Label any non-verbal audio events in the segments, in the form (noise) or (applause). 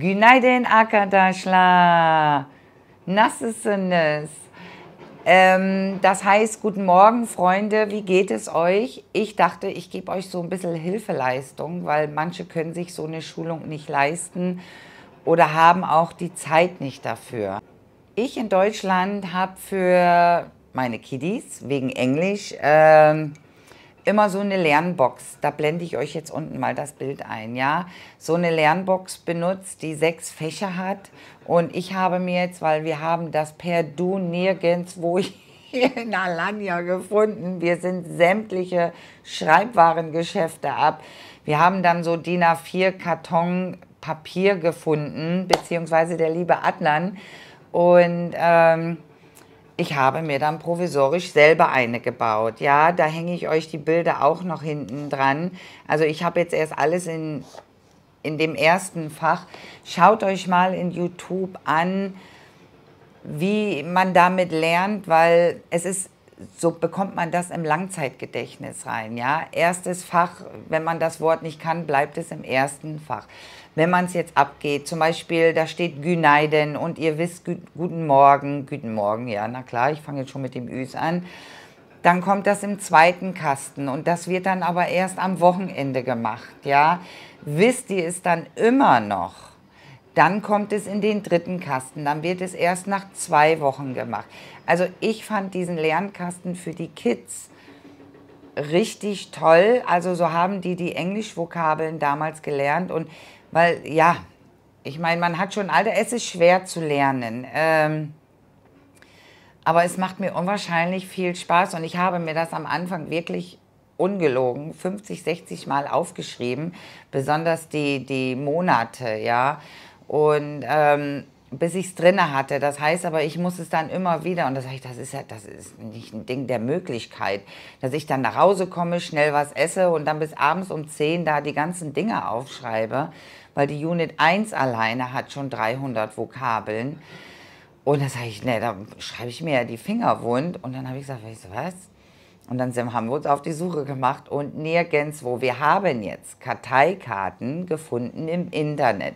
Günaydın arkadaşlar. Nasılsınız? Ähm, das heißt, guten Morgen, Freunde, wie geht es euch? Ich dachte, ich gebe euch so ein bisschen Hilfeleistung, weil manche können sich so eine Schulung nicht leisten oder haben auch die Zeit nicht dafür. Ich in Deutschland habe für meine Kiddies wegen Englisch ähm, immer so eine Lernbox. Da blende ich euch jetzt unten mal das Bild ein, ja. So eine Lernbox benutzt, die sechs Fächer hat. Und ich habe mir jetzt, weil wir haben das per Du nirgends, wo ich (laughs) hier in Alanya gefunden. Wir sind sämtliche Schreibwarengeschäfte ab. Wir haben dann so DIN A4 Karton Papier gefunden, beziehungsweise der liebe Adnan. Und ähm, ich habe mir dann provisorisch selber eine gebaut. Ja, da hänge ich euch die Bilder auch noch hinten dran. Also ich habe jetzt erst alles in, in dem ersten Fach. Schaut euch mal in YouTube an, wie man damit lernt, weil es ist so bekommt man das im Langzeitgedächtnis rein. Ja? Erstes Fach, wenn man das Wort nicht kann, bleibt es im ersten Fach. Wenn man es jetzt abgeht, zum Beispiel, da steht Güneiden und ihr wisst Gü Guten Morgen, Guten Morgen, ja, na klar, ich fange jetzt schon mit dem Üs an. Dann kommt das im zweiten Kasten und das wird dann aber erst am Wochenende gemacht, ja. Wisst ihr es dann immer noch? Dann kommt es in den dritten Kasten. Dann wird es erst nach zwei Wochen gemacht. Also ich fand diesen Lernkasten für die Kids richtig toll. Also so haben die die Englischvokabeln damals gelernt. Und weil, ja, ich meine, man hat schon Alter, es ist schwer zu lernen. Ähm, aber es macht mir unwahrscheinlich viel Spaß und ich habe mir das am Anfang wirklich ungelogen 50, 60 Mal aufgeschrieben, besonders die, die Monate, ja. Und ähm, bis ich es drinne hatte. Das heißt aber, ich muss es dann immer wieder, und das, ich, das, ist ja, das ist nicht ein Ding der Möglichkeit, dass ich dann nach Hause komme, schnell was esse und dann bis abends um 10 da die ganzen Dinge aufschreibe, weil die Unit 1 alleine hat schon 300 Vokabeln. Und das sage ich, ne, da schreibe ich mir ja die Finger wund. Und dann habe ich gesagt, weißt du was? Und dann haben wir uns auf die Suche gemacht und nirgends wo. Wir haben jetzt Karteikarten gefunden im Internet.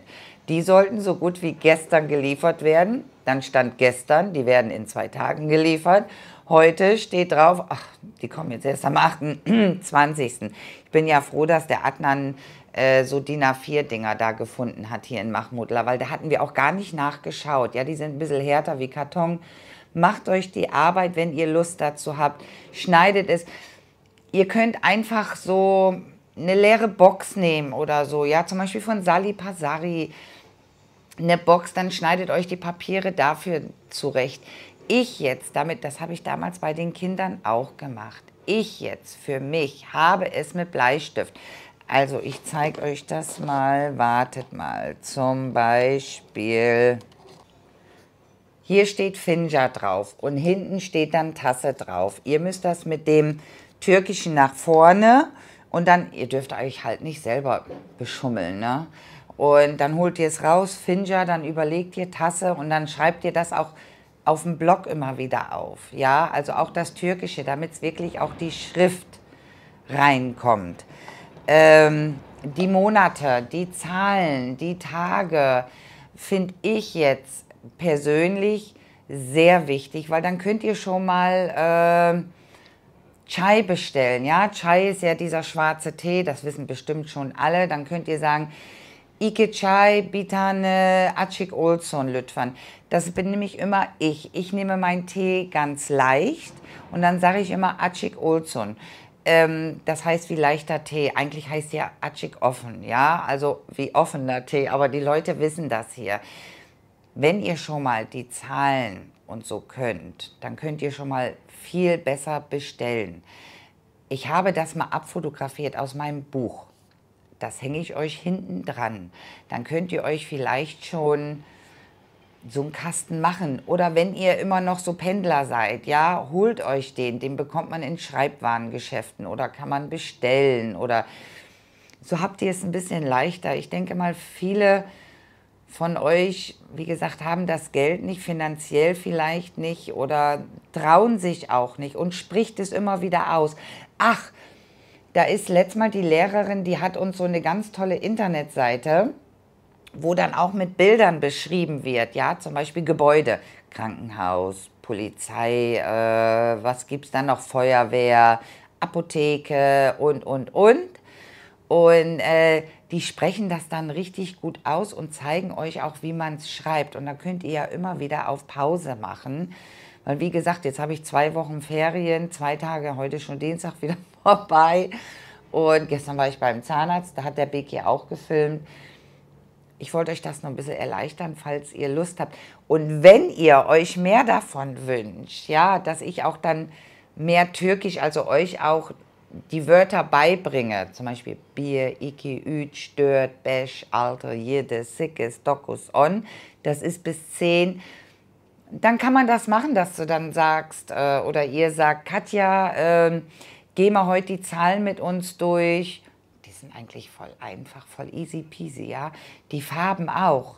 Die sollten so gut wie gestern geliefert werden. Dann stand gestern, die werden in zwei Tagen geliefert. Heute steht drauf, ach, die kommen jetzt erst am 28. (clears throat) Ich bin ja froh, dass der Adnan äh, so DIN A4-Dinger da gefunden hat hier in Machmudler, weil da hatten wir auch gar nicht nachgeschaut. Ja, die sind ein bisschen härter wie Karton. Macht euch die Arbeit, wenn ihr Lust dazu habt. Schneidet es. Ihr könnt einfach so eine leere Box nehmen oder so. Ja, zum Beispiel von Sally Pasari eine Box, dann schneidet euch die Papiere dafür zurecht. Ich jetzt damit, das habe ich damals bei den Kindern auch gemacht. Ich jetzt für mich habe es mit Bleistift. Also ich zeige euch das mal, wartet mal. Zum Beispiel hier steht Finja drauf und hinten steht dann Tasse drauf. Ihr müsst das mit dem türkischen nach vorne und dann, ihr dürft euch halt nicht selber beschummeln, ne? Und dann holt ihr es raus, Finja, dann überlegt ihr Tasse und dann schreibt ihr das auch auf dem Blog immer wieder auf. Ja, also auch das Türkische, damit es wirklich auch die Schrift reinkommt. Ähm, die Monate, die Zahlen, die Tage finde ich jetzt persönlich sehr wichtig, weil dann könnt ihr schon mal äh, Chai bestellen. Ja, Chai ist ja dieser schwarze Tee, das wissen bestimmt schon alle. Dann könnt ihr sagen, Ike Chai, Bitane, Achik Olson, Lütfan. Das bin nämlich immer ich. Ich nehme meinen Tee ganz leicht und dann sage ich immer Achik Olson. Ähm, das heißt wie leichter Tee. Eigentlich heißt ja Achik offen, ja, also wie offener Tee, aber die Leute wissen das hier wenn ihr schon mal die Zahlen und so könnt, dann könnt ihr schon mal viel besser bestellen. Ich habe das mal abfotografiert aus meinem Buch. Das hänge ich euch hinten dran. Dann könnt ihr euch vielleicht schon so einen Kasten machen. Oder wenn ihr immer noch so Pendler seid, ja, holt euch den. Den bekommt man in Schreibwarengeschäften oder kann man bestellen. Oder so habt ihr es ein bisschen leichter. Ich denke mal, viele von euch, wie gesagt, haben das Geld nicht, finanziell vielleicht nicht oder trauen sich auch nicht und spricht es immer wieder aus. Ach, da ist letztes Mal die Lehrerin, die hat uns so eine ganz tolle Internetseite, wo dann auch mit Bildern beschrieben wird, ja, zum Beispiel Gebäude, Krankenhaus, Polizei, äh, was gibt es da noch, Feuerwehr, Apotheke und, und, und. Und äh, die sprechen das dann richtig gut aus und zeigen euch auch, wie man es schreibt. Und da könnt ihr ja immer wieder auf Pause machen. Weil wie gesagt, jetzt habe ich zwei Wochen Ferien, zwei Tage, heute schon Dienstag wieder (laughs) vorbei. Und gestern war ich beim Zahnarzt, da hat der BG auch gefilmt. Ich wollte euch das noch ein bisschen erleichtern, falls ihr Lust habt. Und wenn ihr euch mehr davon wünscht, ja, dass ich auch dann mehr türkisch, also euch auch die Wörter beibringe, zum Beispiel Bier, Iki, Üt, Stört, Besch, Alter, Jede, Sickes, Dokus, On, das ist bis 10, dann kann man das machen, dass du dann sagst äh, oder ihr sagt, Katja, äh, geh mal heute die Zahlen mit uns durch. Die sind eigentlich voll einfach, voll easy peasy, ja. Die Farben auch.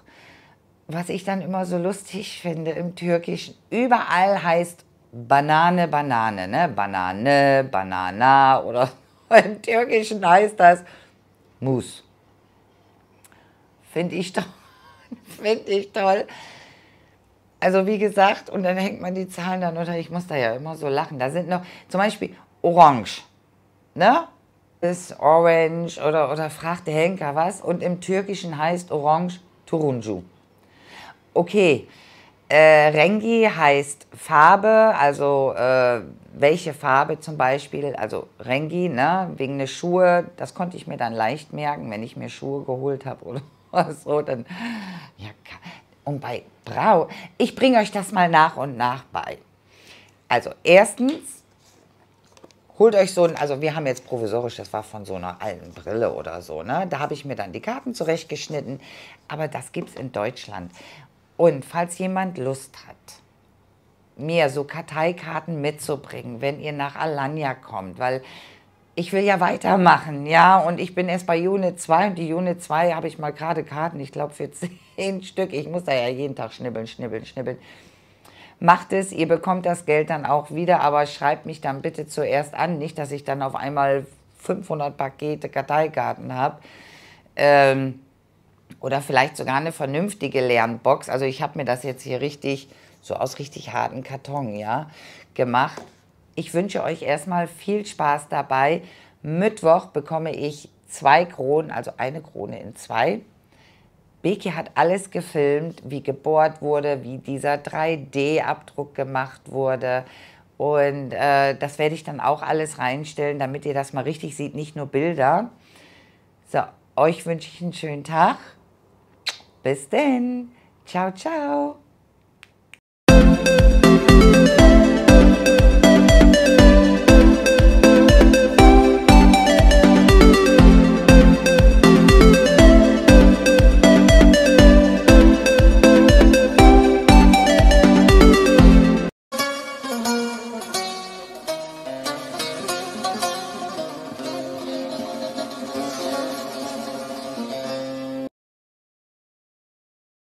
Was ich dann immer so lustig (laughs) finde im Türkischen, überall heißt Banane, Banane, ne? Banane, Banana oder (laughs) im Türkischen heißt das Mus. Finde ich, (laughs) find ich toll. Also wie gesagt, und dann hängt man die Zahlen dann unter. Ich muss da ja immer so lachen. Da sind noch zum Beispiel Orange. Ne? Ist Orange oder, oder fragt der Henker was. Und im Türkischen heißt Orange Turunju. Okay, äh, Rengi heißt Farbe, also äh, welche Farbe zum Beispiel, also Rengi, ne, wegen der Schuhe, das konnte ich mir dann leicht merken, wenn ich mir Schuhe geholt habe oder (laughs) so, dann, ja, und bei Brau, ich bringe euch das mal nach und nach bei. Also erstens, holt euch so ein, also wir haben jetzt provisorisch, das war von so einer alten Brille oder so, ne? Da habe ich mir dann die Karten zurechtgeschnitten, aber das gibt es in Deutschland. Und falls jemand Lust hat, mir so Karteikarten mitzubringen, wenn ihr nach Alanya kommt, weil ich will ja weitermachen, ja, und ich bin erst bei Unit 2 und die Unit 2 habe ich mal gerade Karten, ich glaube für 10 (laughs) Stück, ich muss da ja jeden Tag schnibbeln, schnibbeln, schnibbeln. Macht es, ihr bekommt das Geld dann auch wieder, aber schreibt mich dann bitte zuerst an, nicht, dass ich dann auf einmal 500 Pakete Karteikarten habe. Ähm, oder vielleicht sogar eine vernünftige Lernbox. Also ich habe mir das jetzt hier richtig, so aus richtig harten Karton, ja, gemacht. Ich wünsche euch erstmal viel Spaß dabei. Mittwoch bekomme ich zwei Kronen, also eine Krone in zwei. Beki hat alles gefilmt, wie gebohrt wurde, wie dieser 3D-Abdruck gemacht wurde. Und äh, das werde ich dann auch alles reinstellen, damit ihr das mal richtig seht, nicht nur Bilder. So, euch wünsche ich einen schönen Tag. Bis denn. Ciao, ciao.